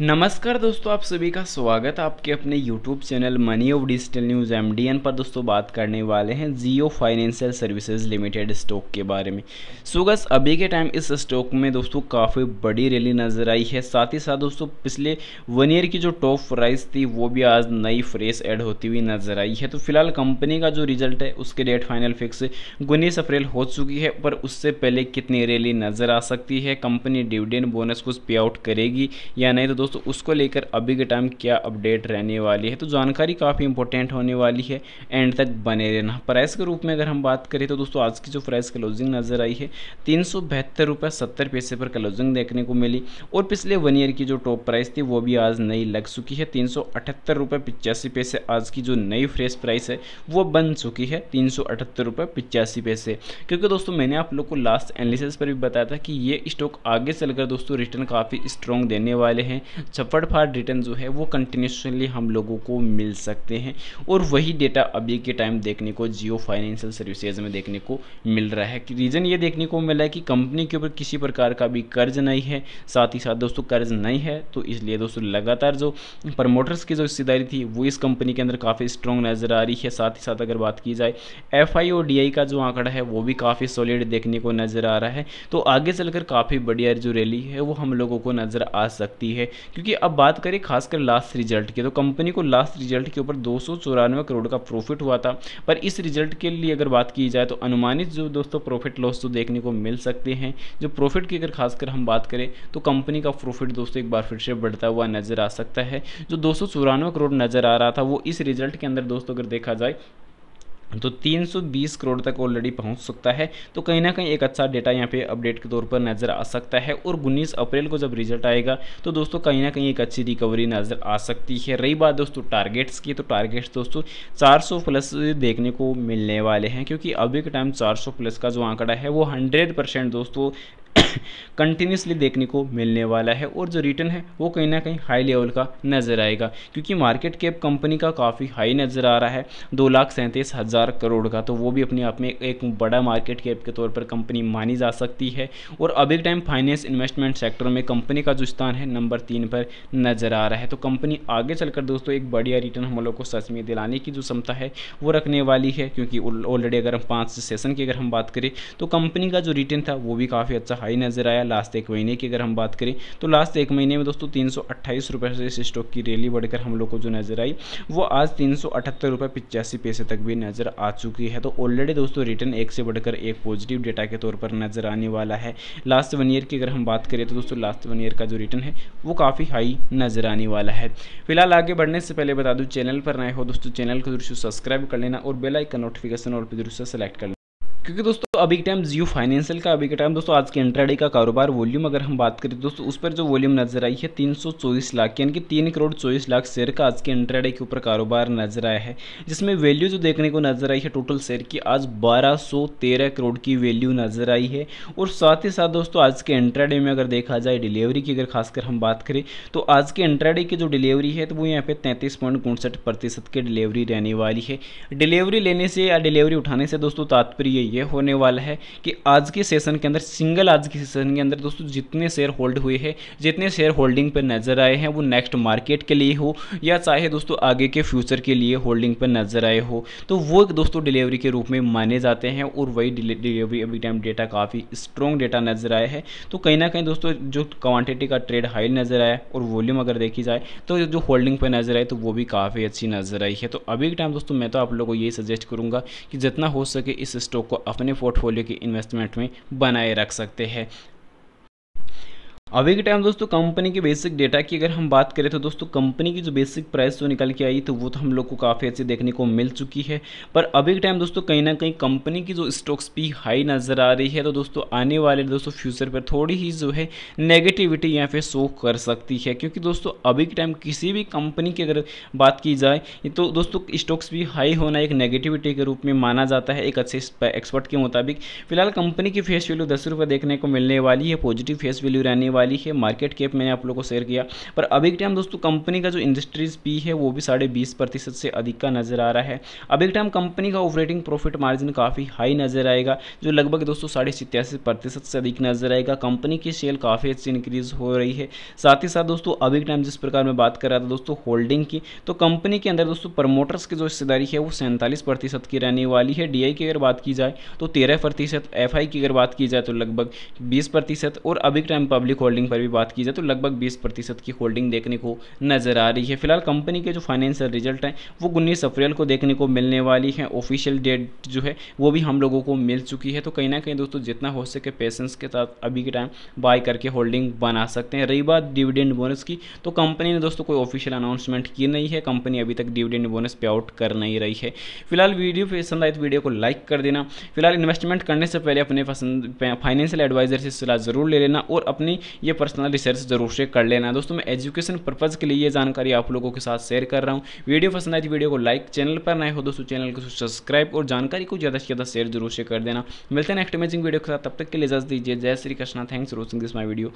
नमस्कार दोस्तों आप सभी का स्वागत है आपके अपने YouTube channel money of digital news M पर दोस्तों बात करने वाले हैं Jio financial services limited stock के बारे में सुगस अभी के टाइम इस स्टॉक में दोस्तों काफ़ी बड़ी रैली नज़र आई है साथ ही साथ दोस्तों पिछले वन ईयर की जो टॉप प्राइस थी वो भी आज नई फ्रेश एड होती हुई नज़र आई है तो फिलहाल कंपनी का जो रिजल्ट है उसके डेट फाइनल फिक्स उन्नीस अप्रैल हो चुकी है पर उससे पहले कितनी रैली नज़र आ सकती है कंपनी डिविडेंड बोनस कुछ पे आउट करेगी या नहीं तो दोस्तों उसको लेकर अभी के टाइम क्या अपडेट रहने वाली है तो जानकारी काफ़ी इंपॉर्टेंट होने वाली है एंड तक बने रहना प्राइस के रूप में अगर हम बात करें तो दोस्तों आज की जो प्राइस क्लोजिंग नज़र आई है तीन सौ बहत्तर रुपये सत्तर पैसे पर क्लोजिंग देखने को मिली और पिछले वन ईयर की जो टॉप प्राइस थी वो भी आज नई लग चुकी है तीन सौ अठहत्तर रुपये पिचासी पैसे आज की जो नई फ्रेश प्राइस है वो बन चुकी है तीन सौ अठहत्तर रुपये पिचासी पैसे क्योंकि दोस्तों मैंने आप लोग को लास्ट एनालिसिस पर भी बताया था कि ये स्टॉक आगे चलकर दोस्तों रिटर्न काफ़ी स्ट्रॉन्ग देने वाले हैं छप्पड़ फाड़ रिटर्न जो है वो कंटिन्यूसली हम लोगों को मिल सकते हैं और वही डेटा अभी के टाइम देखने को जियो फाइनेंशियल सर्विसेज में देखने को मिल रहा है रीज़न ये देखने को मिला है कि कंपनी के ऊपर किसी प्रकार का भी कर्ज नहीं है साथ ही साथ दोस्तों कर्ज नहीं है तो इसलिए दोस्तों लगातार जो प्रमोटर्स की जो हिस्सेदारी थी वो इस कंपनी के अंदर काफ़ी स्ट्रॉन्ग नज़र आ रही है साथ ही साथ अगर बात की जाए एफ और डी का जो आंकड़ा है वो भी काफ़ी सॉलिड देखने को नज़र आ रहा है तो आगे चलकर काफ़ी बढ़िया जो रैली है वो हम लोगों को नज़र आ सकती है क्योंकि अब बात करें खासकर लास्ट रिजल्ट की तो कंपनी को लास्ट रिजल्ट के ऊपर दो करोड़ का प्रॉफिट हुआ था पर इस रिजल्ट के लिए अगर बात की जाए तो अनुमानित जो दोस्तों प्रॉफिट लॉस जो देखने को मिल सकते हैं जो प्रॉफिट की अगर खासकर हम बात करें तो कंपनी का प्रॉफिट दोस्तों एक बार फिर से बढ़ता हुआ नज़र आ सकता है जो दो करोड़ नज़र आ रहा था वो इस रिजल्ट के अंदर दोस्तों अगर देखा जाए तो 320 करोड़ तक ऑलरेडी पहुंच सकता है तो कहीं ना कहीं एक अच्छा डेटा यहाँ पे अपडेट के तौर पर नज़र आ सकता है और 19 अप्रैल को जब रिजल्ट आएगा तो दोस्तों कहीं ना कहीं एक अच्छी रिकवरी नज़र आ सकती है रही बात दोस्तों टारगेट्स की तो टारगेट्स दोस्तों 400 प्लस देखने को मिलने वाले हैं क्योंकि अभी के टाइम चार प्लस का जो आंकड़ा है वो हंड्रेड दोस्तों कंटिन्यूसली देखने को मिलने वाला है और जो रिटर्न है वो कहीं ना कहीं हाई लेवल का नज़र आएगा क्योंकि मार्केट कैप कंपनी का काफ़ी हाई नज़र आ रहा है दो लाख सैंतीस हज़ार करोड़ का तो वो भी अपने आप में एक बड़ा मार्केट कैप के तौर पर कंपनी मानी जा सकती है और अभी टाइम फाइनेंस इन्वेस्टमेंट सेक्टर में कंपनी का जो स्थान है नंबर तीन पर नज़र आ रहा है तो कंपनी आगे चलकर दोस्तों एक बढ़िया रिटर्न हम लोग को सच में दिलाने की जो क्षमता है वो रखने वाली है क्योंकि ऑलरेडी अगर हम पाँच सेशन की अगर हम बात करें तो कंपनी का जो रिटर्न था वो भी काफ़ी अच्छा हाई नज़र आया लास्ट एक महीने की अगर हम बात करें तो लास्ट एक महीने में दोस्तों तीन सौ से इस स्टॉक की रैली बढ़कर हम लोग को जो नज़र आई वो आज तीन रुपए पिचासी पैसे तक भी नज़र आ चुकी है तो ऑलरेडी दोस्तों रिटर्न एक से बढ़कर एक पॉजिटिव डेटा के तौर पर नज़र आने वाला है लास्ट वन ईयर की अगर हम बात करें तो दोस्तों लास्ट वन ईयर का जो रिटर्न है वो काफ़ी हाई नज़र आने वाला है फिलहाल आगे बढ़ने से पहले बता दूँ चैनल पर नए हो दोस्तों चैनल को जरूर सब्सक्राइब कर लेना और बेल आइकन नोटिफिकेशन और जरूर सेलेक्ट कर लेना क्योंकि दोस्तों अभी के टाइम जियो फाइनेंशियल का अभी के टाइम दोस्तों आज के इंट्राडे का कारोबार वॉल्यूम अगर हम बात करें दोस्तों उस पर जो वॉल्यूम नजर आई है तीन सौ चौबीस लाख यानी कि तीन करोड़ चौबीस लाख शेयर का आज के इंट्राडे के ऊपर कारोबार नजर आया है जिसमें वैल्यू जो देखने को नजर आई है टोटल शेयर की आज बारह सौ तेरह करोड़ की वैल्यू नजर आई है और साथ ही साथ दोस्तों आज के इंट्राडे में अगर देखा जाए डिलीवरी की अगर खासकर हम बात करें तो आज के इंट्राडे की जो डिलीवरी है तो वो यहाँ पे तैंतीस प्रतिशत की डिलीवरी रहने वाली है डिलीवरी लेने से या डिलीवरी उठाने से दोस्तों तात्पर्य ये होने वाला है कि आज के सेशन के अंदर सिंगल आज के सेशन के अंदर दोस्तों जितने शेयर होल्ड हुए हैं जितने शेयर होल्डिंग पर नज़र आए हैं वो नेक्स्ट मार्केट के लिए हो या चाहे दोस्तों आगे के फ्यूचर के लिए होल्डिंग पर नज़र आए हो तो वो दोस्तों डिलीवरी के रूप में माने जाते हैं और वही डिलीवरी अभी टाइम डेटा काफ़ी स्ट्रॉन्ग डेटा नज़र आया है तो कहीं ना कहीं दोस्तों जो क्वान्टिटी का ट्रेड हाई नज़र आया और वॉल्यूम अगर देखी जाए तो जो होल्डिंग पर नज़र आए तो वो भी काफ़ी अच्छी नज़र आई है तो अभी के टाइम दोस्तों मैं तो आप लोगों को यही सजेस्ट करूँगा कि जितना हो सके इस स्टॉक को अपने पोर्टफोलियो की इन्वेस्टमेंट में बनाए रख सकते हैं अभी के टाइम दोस्तों कंपनी के बेसिक डेटा की अगर हम बात करें तो दोस्तों कंपनी की जो बेसिक प्राइस जो निकल के आई तो वो तो हम लोग को काफ़ी अच्छी देखने को मिल चुकी है पर अभी के टाइम दोस्तों कहीं ना कहीं कंपनी की जो स्टॉक्स भी हाई नज़र आ रही है तो दोस्तों आने वाले दोस्तों फ्यूचर पर थोड़ी ही जो है नेगेटिविटी यहाँ पे शो कर सकती है क्योंकि दोस्तों अभी के टाइम किसी भी कंपनी की अगर बात की जाए तो दोस्तों स्टॉक्स भी हाई होना एक नेगेटिविटी के रूप में माना जाता है एक अच्छे एक्सपर्ट के मुताबिक फिलहाल कंपनी की फेस वैल्यू दस देखने को मिलने वाली है पॉजिटिव फेस वैल्यू रहने वाली है मार्केट कैप मैंने आप लोगों को शेयर किया पर अभी के टाइम दोस्तों कंपनी का जो इंडस्ट्रीज पी है वो भी साढ़े बीस प्रतिशत से अधिक का नज़र आ रहा है अभी के टाइम कंपनी का ऑपरेटिंग प्रॉफिट मार्जिन काफ़ी हाई नज़र आएगा जो लगभग दोस्तों साढ़े सितयासी प्रतिशत से अधिक नज़र आएगा कंपनी की सेल काफ़ी अच्छी इंक्रीज हो रही है साथ ही साथ दोस्तों अभी के टाइम जिस प्रकार मैं बात कर रहा था दोस्तों होल्डिंग की तो कंपनी के अंदर दोस्तों प्रमोटर्स की जो हिस्सेदारी है वो सैंतालीस प्रतिशत की रहने वाली है डी की अगर बात की जाए तो तेरह प्रतिशत एफ की अगर बात की जाए तो लगभग बीस प्रतिशत और अभी के टाइम पब्लिक होल्डिंग पर भी बात की जाए तो लगभग बीस प्रतिशत की होल्डिंग देखने को नजर आ रही है फिलहाल कंपनी के जो फाइनेंशियल रिजल्ट हैं वो उन्नीस अप्रैल को देखने को मिलने वाली है ऑफिशियल डेट जो है वो भी हम लोगों को मिल चुकी है तो कहीं ना कहीं दोस्तों जितना हो सके पेशेंस के साथ अभी के टाइम बाय करके होल्डिंग बना सकते हैं रही बात डिविडेंड बोनस की तो कंपनी ने दोस्तों कोई ऑफिशियल अनाउंसमेंट की नहीं है कंपनी अभी तक डिविडेंड बोनस पे आउट कर नहीं रही है फिलहाल वीडियो पसंद आए तो वीडियो को लाइक कर देना फिलहाल इन्वेस्टमेंट करने से पहले अपने फाइनेंशियल एडवाइजर से सलाह ज़रूर ले लेना और अपनी ये पर्सनल रिसर्च जरूर से कर लेना है दोस्तों मैं एजुकेशन पर्पज़ के लिए ये जानकारी आप लोगों के साथ शेयर कर रहा हूँ वीडियो पसंद आई थी वीडियो को लाइक चैनल पर नए हो दोस्तों चैनल को सब्सक्राइब और जानकारी को ज़्यादा से ज़्यादा शेयर जरूर से कर देना मिलते हैं नेक्स्ट अमेजिंग वीडियो के साथ तब तक के लिए इजाज़ दीजिए जय Shri Krishna thanks watching this my video